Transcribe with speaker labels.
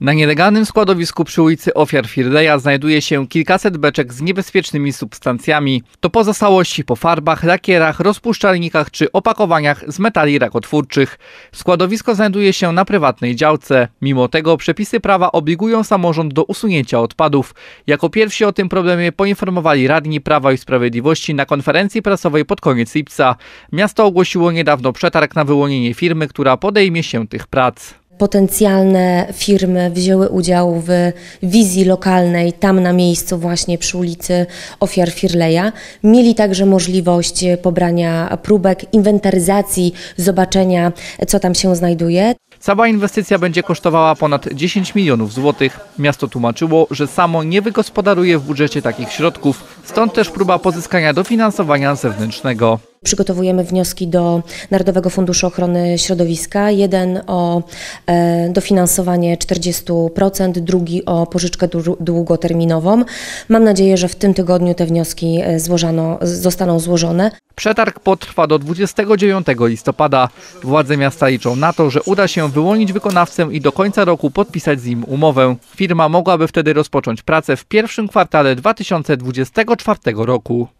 Speaker 1: Na nielegalnym składowisku przy ulicy Ofiar Firdeja znajduje się kilkaset beczek z niebezpiecznymi substancjami. To pozostałości po farbach, lakierach, rozpuszczalnikach czy opakowaniach z metali rakotwórczych. Składowisko znajduje się na prywatnej działce. Mimo tego przepisy prawa obligują samorząd do usunięcia odpadów. Jako pierwsi o tym problemie poinformowali radni Prawa i Sprawiedliwości na konferencji prasowej pod koniec lipca. Miasto ogłosiło niedawno przetarg na wyłonienie firmy, która podejmie się tych prac
Speaker 2: potencjalne firmy wzięły udział w wizji lokalnej tam na miejscu właśnie przy ulicy ofiar Firleja. Mieli także możliwość pobrania próbek, inwentaryzacji, zobaczenia co tam się znajduje.
Speaker 1: Cała inwestycja będzie kosztowała ponad 10 milionów złotych. Miasto tłumaczyło, że samo nie wygospodaruje w budżecie takich środków, stąd też próba pozyskania dofinansowania zewnętrznego.
Speaker 2: Przygotowujemy wnioski do Narodowego Funduszu Ochrony Środowiska. Jeden o e, dofinansowanie 40%, drugi o pożyczkę długoterminową. Mam nadzieję, że w tym tygodniu te wnioski e, zostaną złożone.
Speaker 1: Przetarg potrwa do 29 listopada. Władze miasta liczą na to, że uda się wyłonić wykonawcę i do końca roku podpisać z nim umowę. Firma mogłaby wtedy rozpocząć pracę w pierwszym kwartale 2024 roku.